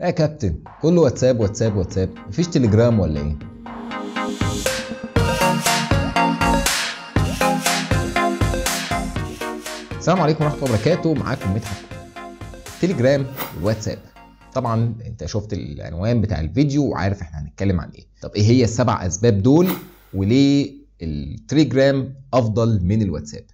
يا ايه كابتن كله واتساب واتساب واتساب مفيش تليجرام ولا ايه السلام عليكم ورحمه الله وبركاته معاكم مدحت تليجرام واتساب طبعا انت شفت العنوان بتاع الفيديو وعارف احنا هنتكلم عن ايه طب ايه هي السبع اسباب دول وليه التليجرام افضل من الواتساب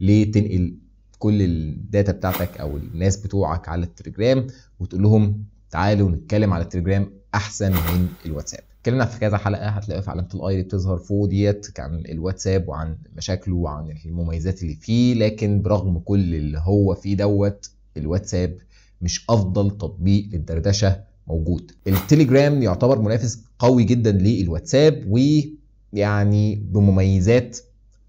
ليه تنقل كل الداتا بتاعتك او الناس بتوعك على التليجرام وتقول لهم تعالوا نتكلم على التليجرام احسن من الواتساب اتكلمنا في كذا حلقه هتلاقوا في علامه الاي اللي بتظهر فوق ديت عن الواتساب وعن مشاكله وعن المميزات اللي فيه لكن برغم كل اللي هو فيه دوت الواتساب مش افضل تطبيق للدردشه موجود التليجرام يعتبر منافس قوي جدا للواتساب ويعني بمميزات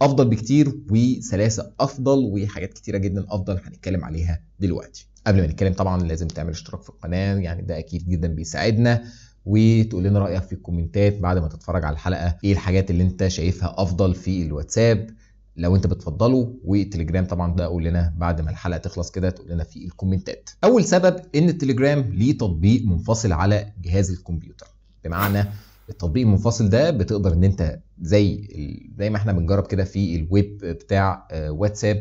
افضل بكتير وسلاسه افضل وحاجات كتيره جدا افضل هنتكلم عليها دلوقتي قبل ما نتكلم طبعا لازم تعمل اشتراك في القناه يعني ده اكيد جدا بيساعدنا وتقول لنا رايك في الكومنتات بعد ما تتفرج على الحلقه ايه الحاجات اللي انت شايفها افضل في الواتساب لو انت بتفضله والتليجرام طبعا ده قول لنا بعد ما الحلقه تخلص كده تقول لنا في الكومنتات اول سبب ان التليجرام ليه تطبيق منفصل على جهاز الكمبيوتر بمعنى التطبيق المنفصل ده بتقدر ان انت زي زي ما احنا بنجرب كده في الويب بتاع آه، واتساب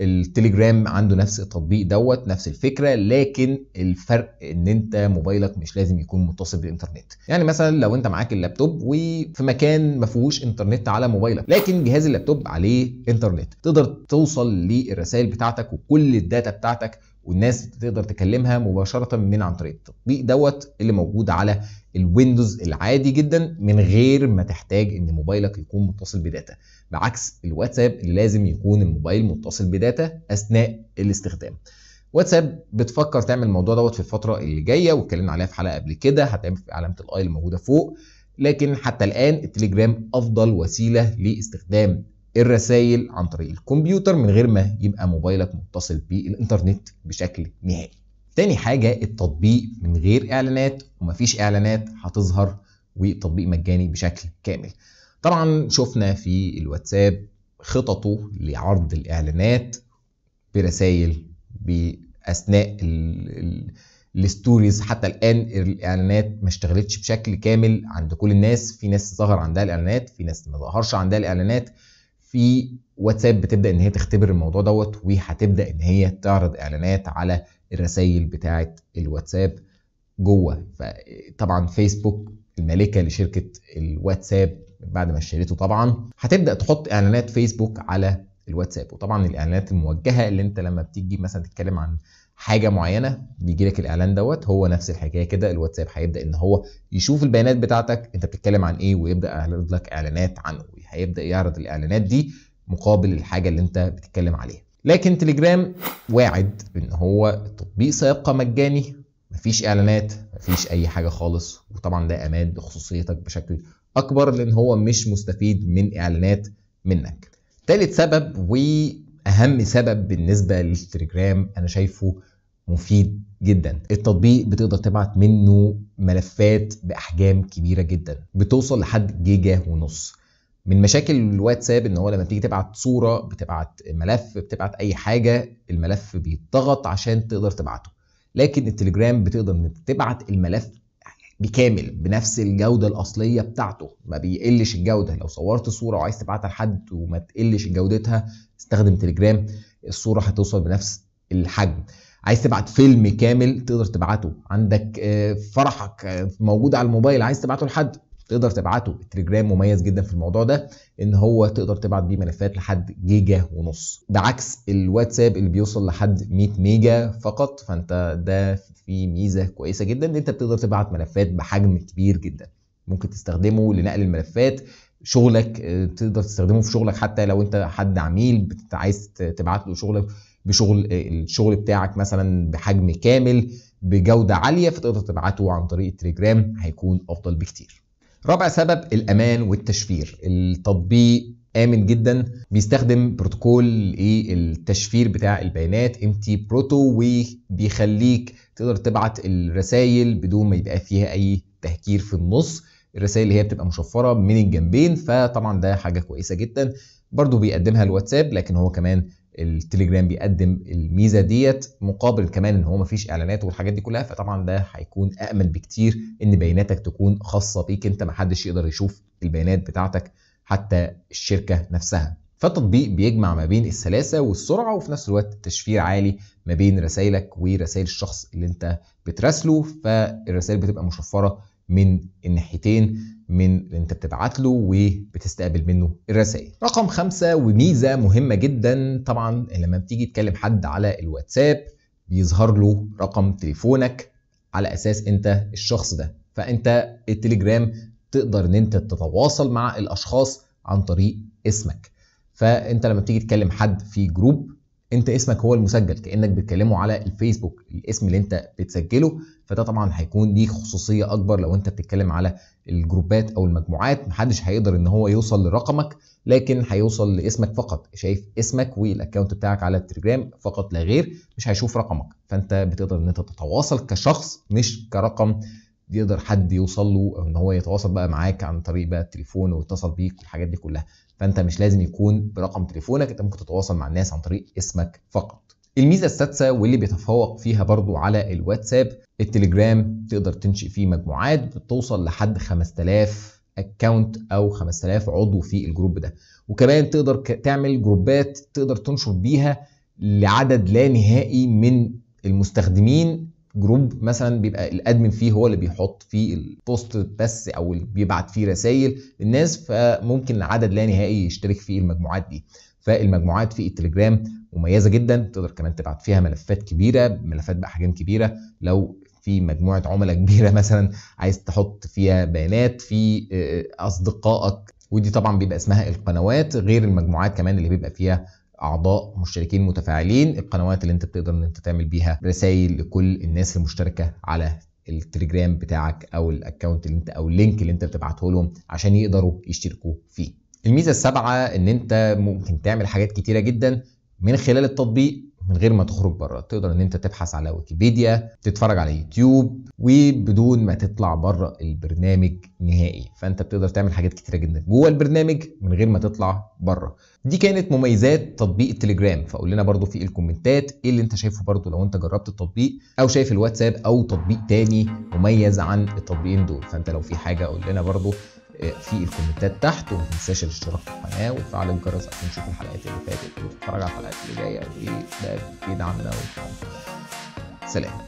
التليجرام عنده نفس التطبيق دوت نفس الفكره لكن الفرق ان انت موبايلك مش لازم يكون متصل بالانترنت يعني مثلا لو انت معاك اللابتوب وفي مكان ما فيهوش انترنت على موبايلك لكن جهاز اللابتوب عليه انترنت تقدر توصل للرسائل بتاعتك وكل الداتا بتاعتك والناس تقدر تكلمها مباشره من عن طريق التطبيق دوت اللي موجود على الويندوز العادي جدا من غير ما تحتاج ان موبايلك يكون متصل بداتا بعكس الواتساب اللي لازم يكون الموبايل متصل بداتا اثناء الاستخدام واتساب بتفكر تعمل الموضوع دوت في الفتره اللي جايه واتكلمنا عليها في حلقه قبل كده هتعمل في علامه الاي اللي موجوده فوق لكن حتى الان التليجرام افضل وسيله لاستخدام الرسائل عن طريق الكمبيوتر من غير ما يبقى موبايلك متصل بالانترنت بشكل نهائي تاني حاجة التطبيق من غير اعلانات ومفيش اعلانات هتظهر وتطبيق مجاني بشكل كامل طبعا شفنا في الواتساب خططه لعرض الاعلانات برسائل باثناء الستوريز حتى الان الاعلانات ما اشتغلتش بشكل كامل عند كل الناس في ناس ظهر عندها الاعلانات في ناس ما ظهرش عندها الاعلانات في واتساب بتبدا ان هي تختبر الموضوع دوت وهتبدا ان هي تعرض اعلانات على الرسائل بتاعه الواتساب جوه فطبعا فيسبوك الملكه لشركه الواتساب بعد ما اشتريته طبعا هتبدا تحط اعلانات فيسبوك على الواتساب وطبعا الاعلانات الموجهه اللي انت لما بتيجي مثلا تتكلم عن حاجه معينه بيجي لك الاعلان دوت هو نفس الحكايه كده الواتساب هيبدا ان هو يشوف البيانات بتاعتك انت بتتكلم عن ايه ويبدا يعرض لك اعلانات عنه هيبدا يعرض الاعلانات دي مقابل الحاجه اللي انت بتتكلم عليها لكن تليجرام واعد ان هو التطبيق سيبقى مجاني مفيش اعلانات مفيش اي حاجه خالص وطبعا ده امان لخصوصيتك بشكل اكبر لان هو مش مستفيد من اعلانات منك تالت سبب و اهم سبب بالنسبه للتليجرام انا شايفه مفيد جدا التطبيق بتقدر تبعت منه ملفات باحجام كبيره جدا بتوصل لحد جيجا ونص من مشاكل الواتساب ان هو لما بتيجي تبعت صوره بتبعت ملف بتبعت اي حاجه الملف بيتضغط عشان تقدر تبعته لكن التليجرام بتقدر انك تبعت الملف بكامل بنفس الجودة الأصلية بتاعته ما بيقلش الجودة لو صورت صورة وعايز تبعتها لحد وما تقلش جودتها استخدم تليجرام الصورة هتوصل بنفس الحجم عايز تبعت فيلم كامل تقدر تبعته عندك آه، فرحك آه، موجود على الموبايل عايز تبعته لحد تقدر تبعته التليجرام مميز جدا في الموضوع ده ان هو تقدر تبعت بيه ملفات لحد جيجا ونص ده عكس الواتساب اللي بيوصل لحد 100 ميجا فقط فانت ده في ميزه كويسه جدا ان انت بتقدر تبعت ملفات بحجم كبير جدا ممكن تستخدمه لنقل الملفات شغلك آه، تقدر تستخدمه في شغلك حتى لو انت حد عميل عايز تبعت له شغلك بشغل آه، الشغل بتاعك مثلا بحجم كامل بجوده عاليه فتقدر تبعته عن طريق التليجرام هيكون افضل بكتير رابع سبب الامان والتشفير التطبيق امن جدا بيستخدم بروتوكول ايه التشفير بتاع البيانات ام تي بروتو وبيخليك تقدر تبعت الرسائل بدون ما يبقى فيها اي تهكير في النص الرسائل اللي هي بتبقى مشفره من الجنبين فطبعا ده حاجه كويسه جدا برضو بيقدمها الواتساب لكن هو كمان التليجرام بيقدم الميزه ديت مقابل كمان ان هو مفيش اعلانات والحاجات دي كلها فطبعا ده هيكون امن بكتير ان بياناتك تكون خاصه بيك انت محدش يقدر يشوف البيانات بتاعتك حتى الشركه نفسها فالتطبيق بيجمع ما بين السلاسه والسرعه وفي نفس الوقت تشفير عالي ما بين رسائلك ورسائل الشخص اللي انت بتراسله فالرسائل بتبقى مشفره من الناحيتين من اللي انت بتبعت له وبتستقبل منه الرسائل رقم خمسة وميزة مهمة جدا طبعا لما بتيجي تكلم حد على الواتساب بيظهر له رقم تليفونك على اساس انت الشخص ده فانت التليجرام تقدر ان انت تتواصل مع الاشخاص عن طريق اسمك فانت لما بتيجي تكلم حد في جروب انت اسمك هو المسجل كانك بتكلمه على الفيسبوك الاسم اللي انت بتسجله فده طبعا هيكون ليه خصوصيه اكبر لو انت بتتكلم على الجروبات او المجموعات محدش هيقدر ان هو يوصل لرقمك لكن هيوصل لاسمك فقط شايف اسمك والاكونت بتاعك على التليجرام فقط لا غير مش هيشوف رقمك فانت بتقدر ان انت تتواصل كشخص مش كرقم يقدر حد يوصل له ان هو يتواصل بقى معاك عن طريق بقى التليفون ويتصل بيك والحاجات دي كلها فانت مش لازم يكون برقم تليفونك انت ممكن تتواصل مع الناس عن طريق اسمك فقط الميزه السادسه واللي بيتفوق فيها برضو على الواتساب التليجرام تقدر تنشئ فيه مجموعات بتوصل لحد 5000 اكونت او 5000 عضو في الجروب ده وكمان تقدر تعمل جروبات تقدر تنشر بيها لعدد لا نهائي من المستخدمين جروب مثلا بيبقى الادمن فيه هو اللي بيحط فيه البوست بس او بيبعت فيه رسائل للناس فممكن عدد لا نهائي يشترك في المجموعات دي فالمجموعات في التليجرام مميزه جدا تقدر كمان تبعت فيها ملفات كبيره ملفات باحجام كبيره لو في مجموعه عملاء كبيره مثلا عايز تحط فيها بيانات في آه، اصدقائك ودي طبعا بيبقى اسمها القنوات غير المجموعات كمان اللي بيبقى فيها اعضاء مشتركين متفاعلين القنوات اللي انت بتقدر ان انت تعمل بيها رسائل لكل الناس المشتركه على التليجرام بتاعك او الاكونت اللي انت او اللينك اللي انت بتبعته لهم عشان يقدروا يشتركوا فيه الميزه السابعه ان انت ممكن تعمل حاجات كتيره جدا من خلال التطبيق من غير ما تخرج بره تقدر ان انت تبحث على ويكيبيديا تتفرج على يوتيوب وبدون ما تطلع بره البرنامج نهائي فانت بتقدر تعمل حاجات كتيره جدا جوه البرنامج من غير ما تطلع بره دي كانت مميزات تطبيق التليجرام فقول لنا برده في الكومنتات ايه اللي انت شايفه برده لو انت جربت التطبيق او شايف الواتساب او تطبيق تاني مميز عن التطبيقين دول فانت لو في حاجه قول لنا برده آه، في الكومنتات تحت وما تنساش الاشتراك في القناه وتفعل الجرس عشان تشوف الحلقات اللي فاتت وتتفرج على الحلقات اللي جايه ودعمنا ده سلام